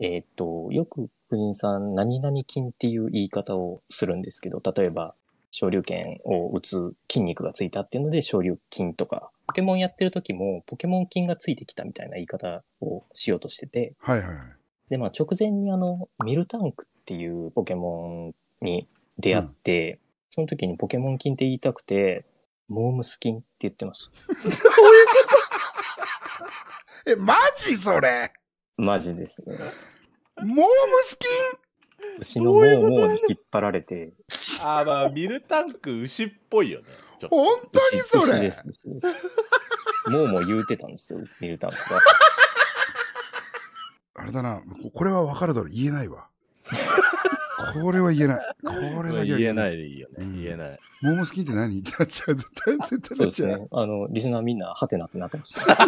えー、っと、よく婦人さん、何々筋っていう言い方をするんですけど、例えば、昇竜拳を打つ筋肉がついたっていうので、昇竜筋とか、ポケモンやってる時も、ポケモン筋がついてきたみたいな言い方をしようとしてて、はいはい。で、まあ、直前にあの、ミルタンクっていうポケモンに出会って、うん、その時にポケモン筋って言いたくて、モームス筋って言ってました。どういうことえ、マジそれマジですね。モームスキン牛のモーモーに引っ張られて。ああ、まあ、ミルタンク牛っぽいよね。本当にそれです、牛です。モーモー言うてたんですよ、ミルタンクが。あれだな、これは分かるだろう、言えないわ。これは言えない。これだけは言えない。言えないでいいよね。うん、言えない。モームスキンって何ってなっちゃう。絶対、絶対っそうですね。あの、リスナーみんな、ハテナってなってました。